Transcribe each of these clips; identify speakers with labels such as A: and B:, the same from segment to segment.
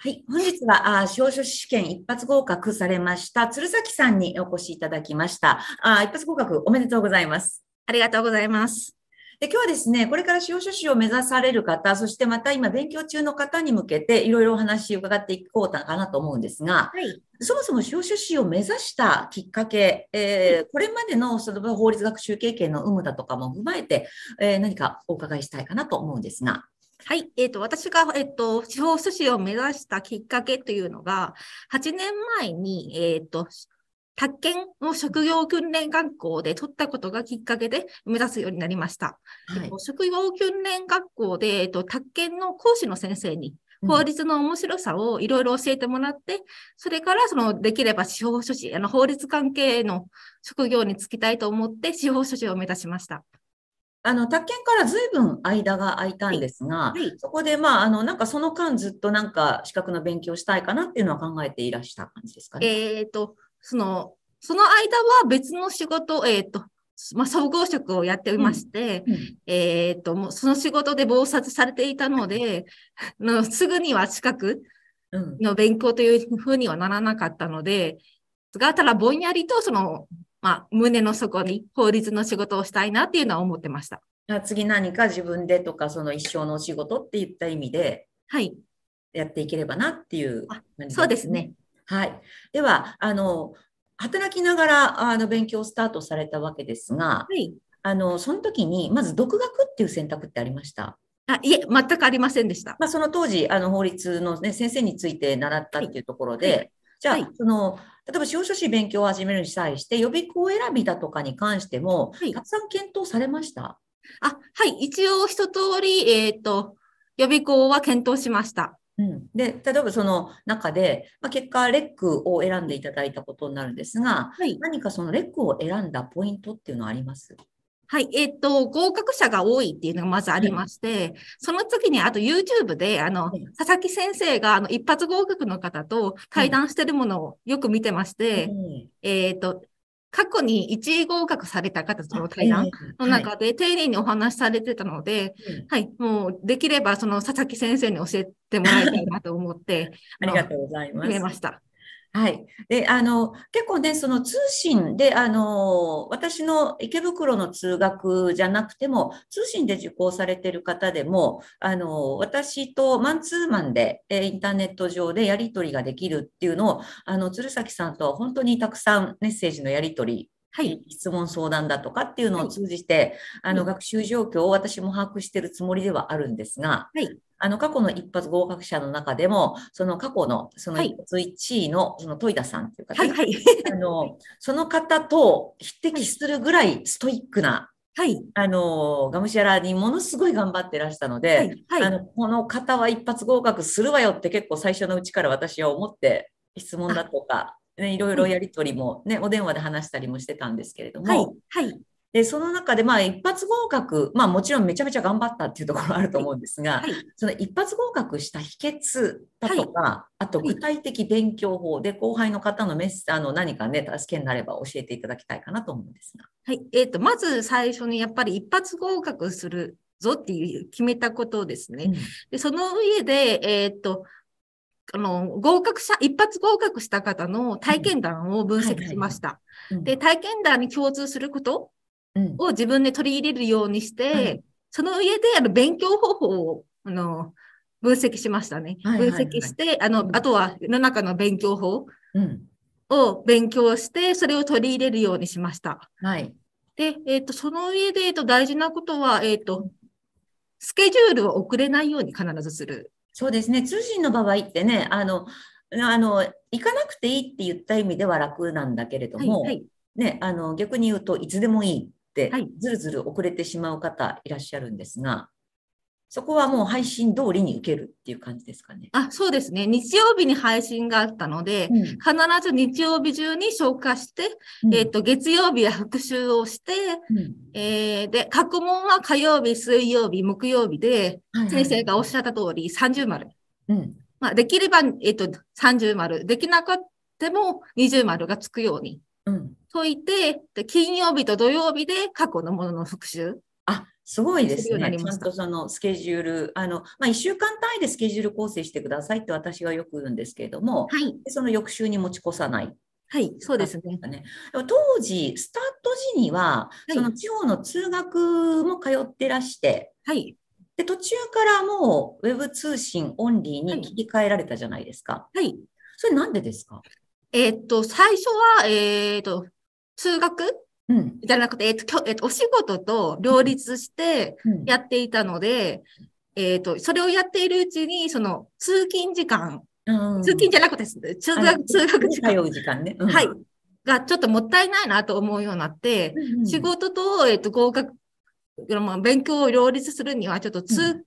A: はい。本日は、あ司書試験一発合格されました、鶴崎さんにお越しいただきました。あ一発合格おめでとうございます。ありがとうございます。で今日はですね、これから司法書士を目指される方、そしてまた今勉強中の方に向けていろいろお話を伺っていこうかなと思うんですが、はい、そもそも司法書士を目指したきっかけ、えー、これまでのその法律学習経験の有無だとかも踏
B: まえて、えー、何かお伺いしたいかなと思うんですが。はい。えっ、ー、と、私が、えっ、ー、と、司法書士を目指したきっかけというのが、8年前に、えっ、ー、と、宅建の職業訓練学校で取ったことがきっかけで目指すようになりました。はい、職業訓練学校で、えっと、宅建の講師の先生に法律の面白さをいろいろ教えてもらって、うん、それからそのできれば司法書士、あの法律関係の職業に就きたいと思って司法書士を目指しました。あの、宅建から随分間が空いたんですが、はいはい、そこで、まあ、あの、なんかその
A: 間ずっとなんか資格の勉強したいかなっていうのは考えていらした感じですかね。
B: えっ、と、その、その間は別の仕事、えっ、と、まあ、総合職をやっておりまして、うんうん、えっ、と、もうその仕事で忙殺されていたので、のすぐには資格の勉強というふうにはならなかったので、がただぼんやりとそのまあ、胸の底に法律の仕事をしたいなっていうのは思ってました。
A: 次何か自分でとか、その一生のお仕事っていった意味
B: で、はい。
A: やっていければなっていう、はい。そうですね。はい。では、あの、働きながら、あの、勉強をスタートされたわけですが、はい。あの、その時に、まず独学っていう選択ってありましたあいえ、全くありませんでした。まあ、その当時、あの法律の、ね、先生について習ったっていうところで、はいはい、じゃあ、はい、その例えば司法書士勉強を始めるに際して予備校選びだとかに関しても、はい、たくさん検討されましたあはい一応一通りえっ、と予備校は検討しました。うん、で例えばその中で、まあ、結果、レックを選んでいただいたことにな
B: るんですが、はい、何かそのレックを選んだポイントっていうのはありますはい。えっ、と、合格者が多いっていうのがまずありまして、はい、その次に、あと YouTube で、あの、はい、佐々木先生が、あの、一発合格の方と対談してるものをよく見てまして、はい、えっ、と、過去に1位合格された方との対談の中で丁寧にお話しされてたので、はい、もうできればその佐々木先生に教えてもらいたいなと思って、ありがとう
A: ございます。まし
B: た。はい。で、あの、
A: 結構ね、その通信で、あの、私の池袋の通学じゃなくても、通信で受講されてる方でも、あの、私とマンツーマンで、えインターネット上でやり取りができるっていうのを、あの、鶴崎さんと本当にたくさんメッセージのやり取りはい、質問相談だとかっていうのを通じて、はい、あの、学習状況を私も把握しているつもりではあるんですが、はい、あの過去の一発合格者の中でも、その過去のその1位のその戸田さんという方、はいはい、あのその方と匹敵するぐらいストイックな、はい、あのがむしゃらにものすごい頑張ってらしたので、はい、はい、あのこの方は一発合格するわよって結構最初のうちから私は思って質問だとか、ね、いろいろやり取りもね、はい、お電話で話したりもしてたんですけれども、はい、はいで、その中で、まあ、一発合格、まあ、もちろんめちゃめちゃ頑張ったっていうところあると思うんですが、はいはい、その一発合格した秘訣だとか、はい、あと具体的勉強法で、後輩の方のメッあの何
B: かね、助けになれば教えていただきたいかなと思うんですが。はい。えっ、ー、と、まず最初にやっぱり一発合格するぞっていう決めたことですね。うん、でその上で、えっ、ー、と、あの、合格者、一発合格した方の体験談を分析しました。で、体験談に共通することを自分で取り入れるようにして、うん、その上であの勉強方法をあの分析しましたね。分析して、あの、あとは世の中の勉強法を勉強して、それを取り入れるようにしました。はい。で、えっ、ー、と、その上で、えっ、ー、と、大事なことは、えっ、ー、と、スケジュールを遅れないように必ずする。そうです
A: ね。通信の場合ってね、あの、あの、行かなくていいって言った意味では楽なんだけれども、はいはい、ね、あの、逆に言うといつでもいい。、はい、ずるずる遅れてしまう方いらっしゃるんですが、そこはもう配信通りに受けるっていう感じですか
B: ね。あ、そうですね。日曜日に配信があったので、うん、必ず日曜日中に消化して、うん、えっ、と、月曜日は復習をして、うん、えー、で、過去問は火曜日、水曜日、木曜日で、先生がおっしゃった通り30丸。うん。まあ、できれば、えっ、ー、と、30丸。できなくても20丸がつくように。うん。解いて、で金曜日と土曜日で過去のものの復習。あすごいですね。ちゃんと
A: そのスケジュール、あの、まあ、1週間単位でスケジュール構成してくださいって私はよく言うんですけれども、はい、その翌週に持ち越さないはい、そうですね。ね当時、スタート時には、はい、その地方の通学も通ってらして、はい、で途中からもうウェブ通信オンリーに切り替えられたじゃないですか。はい。それなんでですか
B: えー、っと、最初は、えー、っと、通学うん、じゃなくて、えっと、えっと、お仕事と両立してやっていたので、うん、えっと、それをやっているうちに、その、通勤時間、うん、通勤じゃなくて、通学、通学時間。時間ね。はい。が、ちょっともったいないなと思うようになって、仕事と、えっと、合格、まあ、勉強を両立するには、ちょっと通、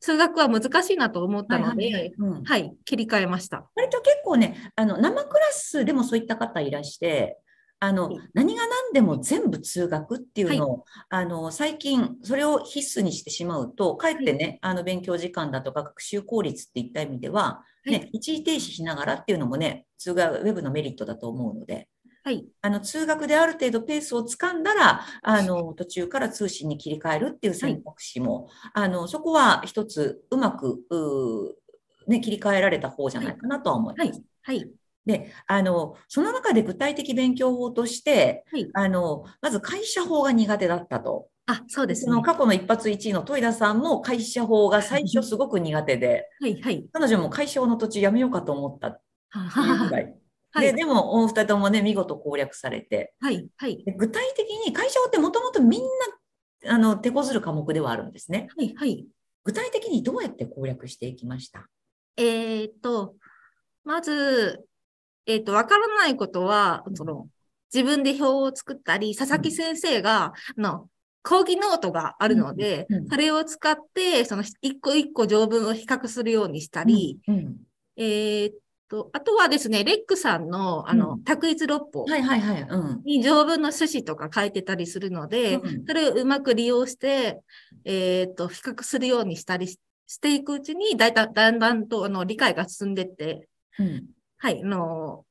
B: 通学は難しいなと思ったので、はい、切り替えました。割と結構ね、あの、生クラスでもそういった方いらし
A: て、あの、何が何でも全部通学っていうのを、はい、あの、最近、それを必須にしてしまうと、かえってね、あの、勉強時間だとか、学習効率っていった意味では、ね、はい、一時停止しながらっていうのもね、通学、ウェブのメリットだと思うので、はい、あの通学である程度ペースをつかんだらあの途中から通信に切り替えるっていう選択肢も、はい、あのそこは一つうまくね、切り替えられた方じゃないかなとは思います。はい、はいで、あの、その中で具体的勉強法として、はい、あの、まず会社法が苦手だったと。あ、そうです、ね、その過去の一発1位の戸井田さんも会社法が最初すごく苦手で、はいはい、彼女も会社法の土地やめようかと思ったっい。はい、ででも、お二人ともね、見事攻略されて。はいはい、具体的に会社法ってもともとみんな、あの、手こずる科目ではあるんですね。はいはい。具体的にどうやって攻略していきました
B: えー、っと、まず、えっ、ー、と、わからないことは、その、自分で表を作ったり、佐々木先生が、あの、講義ノートがあるので、それを使って、その一個一個条文を比較するようにしたり、えっと、あとはですね、レックさんの、あの、択一六法。はいはいはい。に条文の趣旨とか書いてたりするので、それをうまく利用して、えっと、比較するようにしたりしていくうちに、だいたいだんだんと、あの、理解が進んでって、はい、あの、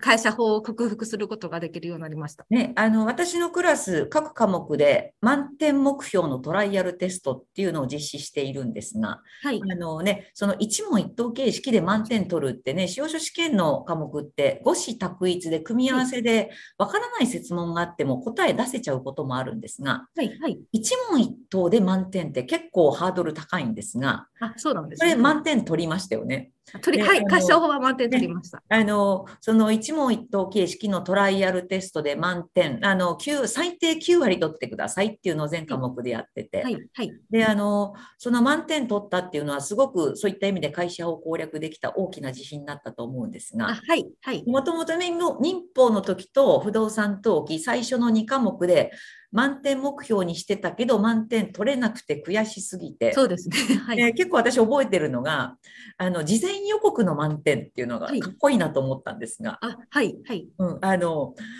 B: 会社法を克服することができるようになりました。
A: ね、あの、私のクラス、各科目で満点目標のトライアルテストっていうのを実施しているんですが、はい。あのね、その一問一答形式で満点取るってね、使用書試験の科目って語子択一で組み合わせで、わからない設問があっても答え出せちゃうこともあるんですが、はい、はい。一問一答で満点って結構ハードル高いんですが、
B: あ、そうなんです、ね、これ
A: 満点取りましたよね。
B: 取り、はい、唱法
A: は満点取りました。あの、その一問一答形式のトライアルテストで満点、あの、最低9割取ってくださいっていうのを全科目でやってて、はい、はい。で、あの、その満点取ったっていうのは、すごくそういった意味で会社を攻略できた大きな自信になったと思うんですが、はい、はい。もともと民法の時と不動産登記、最初の2科目で、満点目標にしてたけど満点取れなくて悔しすぎてそうですね、はいえー、結構私覚えてるのがあの事前予告の満点っていうのがかっこいいなと思ったんですが、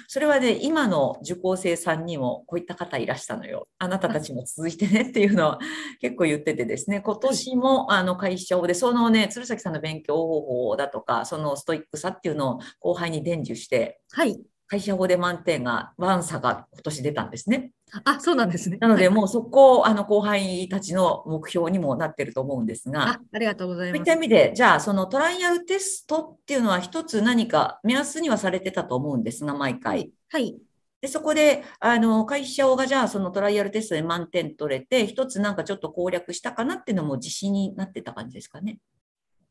A: それはね今の受講生さんにもこういった方いらしたのよあなたたちも続いてねっていうのは結構言っててですね今年もあの会社をでそのね鶴崎さんの勉強方法だとかそのストイックさっていうのを後輩に伝授して。はい会社法で満点が、ワンサが今年出たんですね。あ、そうなんですね。なので、もうそこ、あの、後輩たちの目標にもなってると思うんですが。あ
B: ありがとうございます。そういった意味で、
A: じゃあ、そのトライアルテストっていうのは一つ何か目安にはされてたと思うんですが、毎回。はい。で、そこで、あの、会社がじゃあ、そのトライアルテストで満点取れて、一つなんかちょっと攻略したかなっていうのも自信になってた感じです
B: かね。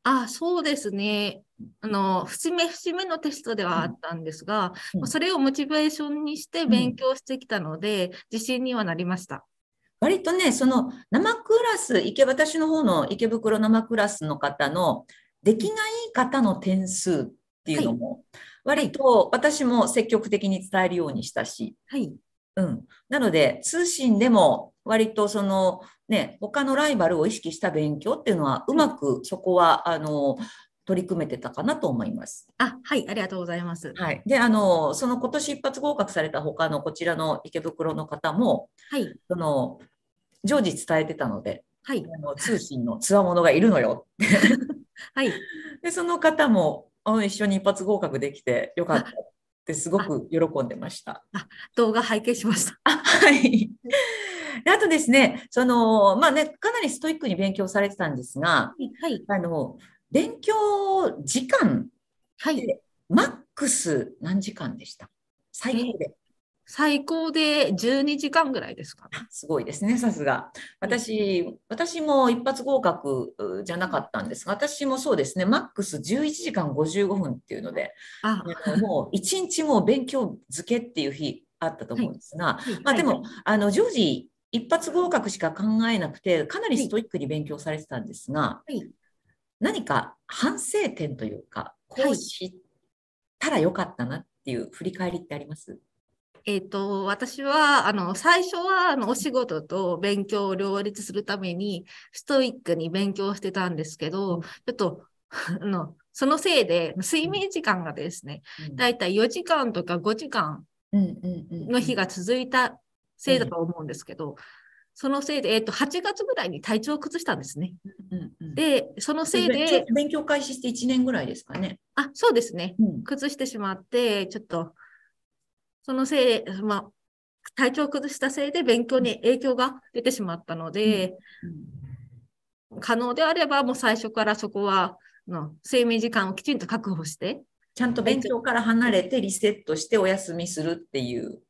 B: あ、そうですね。あの、節目節目のテストではあったんですが、それをモチベーションにして勉強してきたので、自信にはなりました。
A: 割とね、その生クラス、池、私の方の池袋生クラスの方の、できないい方の点数っていうのも、割と私も積極的に伝えるようにしたし、はい、うん。なので、通信でも割とそのね、他のライバルを意識した勉強っていうのは、うまくそこは、あの、取り組めてたかなと思います。
B: あ、はい、ありがとうございます。
A: はい、で、あの、その今年一発合格された他のこちらの池袋の方も、はい、その常時伝えてたので、はい、あの通信のつわものがいるのよって はい、でその方も一緒に一発合格できてよかったってすごく喜んでました。あ
B: 動画拝見しました。はい
A: あとですね、その、まあね、かなりストイックに勉強されてたんですが、はい。あの、勉強時間、はい。マックス何時間でした
B: 最高で。最高で12時間ぐらいですか、ね、す
A: ごいですね、さすが。私、うん、私も一発合格じゃなかったんですが、私もそうですね、マックス11時間55分っていうので、
B: ああも
A: う一日も勉強漬けっていう日あったと思うんですが、はい、まあ、でも、はい、あの常時一発合格しか考えなくて、かなりストイックに勉強されてたんですが、はい、何か反省点というか、こうしたらよかったなっていう振り返りってあります、
B: えと私はあの最初はあのお仕事と勉強を両立するためにストイックに勉強してたんですけど、うん、ちょっとあのそのせいで睡眠時間がですね、うん、だいたい4時間とか5時間の日が続いたせいだと思うんですけど、うん、そのせいで、えっ、ー、と、8月ぐらいに体調を崩したんですね。うんうん、で、そのせいで。勉強開始して1年ぐらいですかね。あ、そうですね。崩してしまって、ちょっと、そのせい、まあ、体調を崩したせいで勉強に影響が出てしまったので、可能であればもう最初からそこはの睡眠時間をきちんと確保してちゃんと勉強から離
A: れてリセットしてお休みするっていう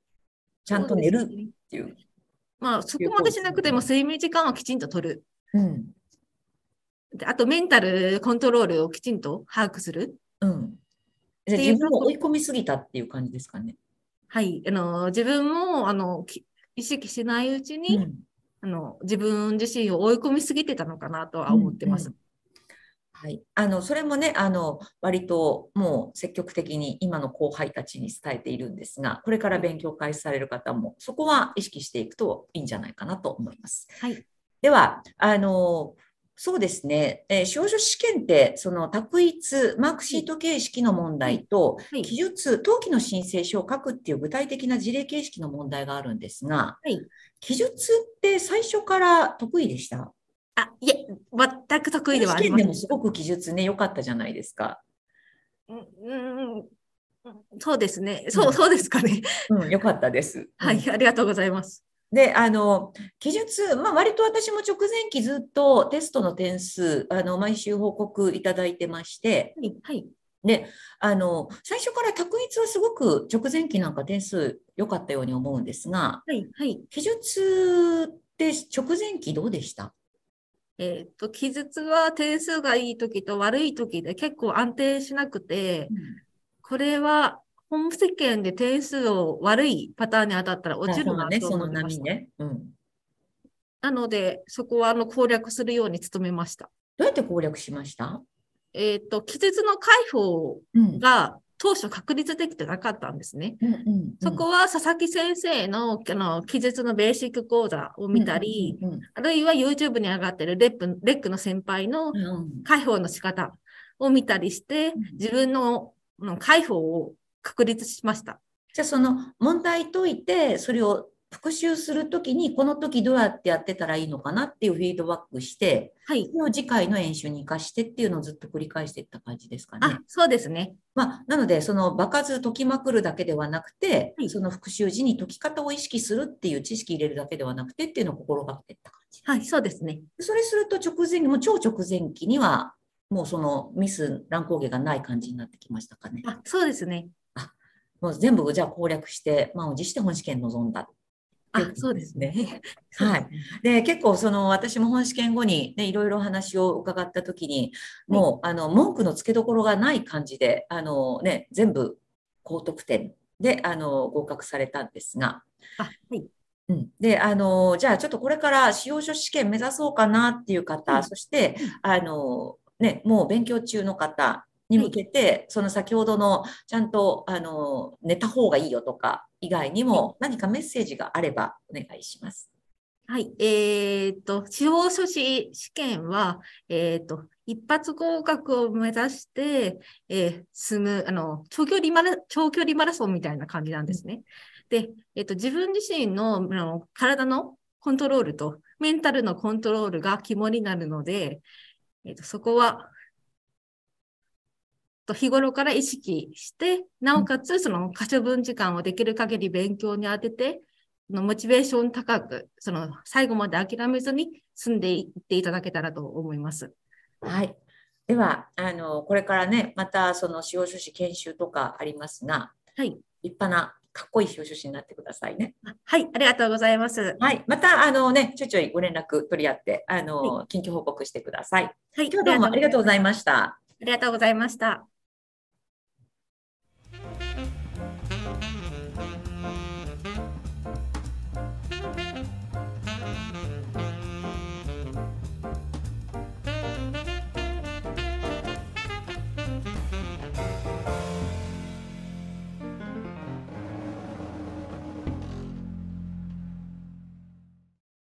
B: ちゃんと寝るっていう。まあ、そこまでしなくても睡眠時間はきちんと取る。うん。であと、メンタルコントロールをきちんと把握する。うん。
A: じゃ自分を追い
B: 込みすぎたっていう感じですかね。はい。あの、自分も、あの、意識しないうちに、うん、あの、自分自身を追い込みすぎてたのかなとは思ってます。うんうん
A: はい、あのそれもねあの割ともう積極的に今の後輩たちに伝えているんですがこれから勉強開始される方もそこは意識していくといいんじゃないかなと思います。はい、ではあのそうですね、えー、少女試験ってその択一マークシート形式の問題と、はい、記述登記の申請書を書くっていう具体的な事例形式の問題があるんですが、はい、記述って最初から得意でしたあ、いえ、全く得意ではありません。でもすごく記述ね、良かったじゃないですか。
B: うん、うん、そうですね。そう、そうですか
A: ね。うん、良、かったです。
B: はい、ありがとうございます。で、
A: あの、記述、まあ、割と私も直前期ずっとテストの点数、あの、毎週報告いただいてまして、はい。で、あの、最初から択一はすごく直前期なんか点数良かったように思うんですが、
B: はい、はい。記述って直前期どうでしたえっ、と、記述は点数がいい時と悪い時で結構安定しなくて、うん、これは本世間で点数を悪いパターンに当たったら落ちるなと思いました。ね、その波ね。うん、なので、そこはあの攻略するように努めました。どうやって攻略しましたえっ、と、記述の解放が、当初確立できてなかったんですね。そこは佐々木先生のあの記述のベーシック講座を見たり、あるいは YouTube に上がってるレッレックの先輩の解放の仕方を見たりして、自分の解放を確立しました。じゃあその問題解いて、それを復習するとき
A: に、この時どうやってやってたらいいのかなっていうフィードバックして、はい、次回の演習に生かしてっていうのをずっと繰り返していった感じですかね。あそうですね。まあ、なので、その場数解きまくるだけではなくて、はい、その復習時に解き方を意識するっていう知識入れるだけではなくてっていうのを心がけていった感じ。はい、そうですね。それすると直前に、もう超直前期には、もうそのミス、乱高下がない感じになってきましたかね。あそうですね。あもう全部じゃあ攻略して、満を持して本試験臨んだあそうですね。はい。で、結構その私も本試験後にね、いろいろ話を伺った時に、もう、はい、あの、文句のつけどころがない感じで、あのね、全部高得点で、あの、合格されたんですが、はい。うん、であのじゃあちょっとこれから使用書試験目指そうかなっていう方、うん、そしてあの、ね、もう勉強中の方に向けて、はい、その先ほどのちゃんとあの寝た方がいいよとか以外にも何かメッセージがあればお願いします。
B: はい。えっ、ー、と、司法書士試験は、えっ、と、一発合格を目指して、えー、進む、あの、長距離マラ、長距離マラソンみたいな感じなんですね。で、えっ、と、自分自身のあの体のコントロールとメンタルのコントロールが肝になるので、えっ、と、そこは、と日頃から意識して、なおかつその可処分時間をできる限り勉強に当てて、のモチベーション高く、その最後まで諦めずに住んでいっていただけたらと思います。はい。では、
A: あの、これからね、またその司法書士研修とかありますが、はい。立派なかっこいい司法書士になってくださいね。
B: はい、ありがとうございます。は
A: い、またあのね、ちょいちょいご連絡取り合って、あの、はい、緊急報告してください。はい、今日どうもありがとうございました。あ
B: りがとうございました。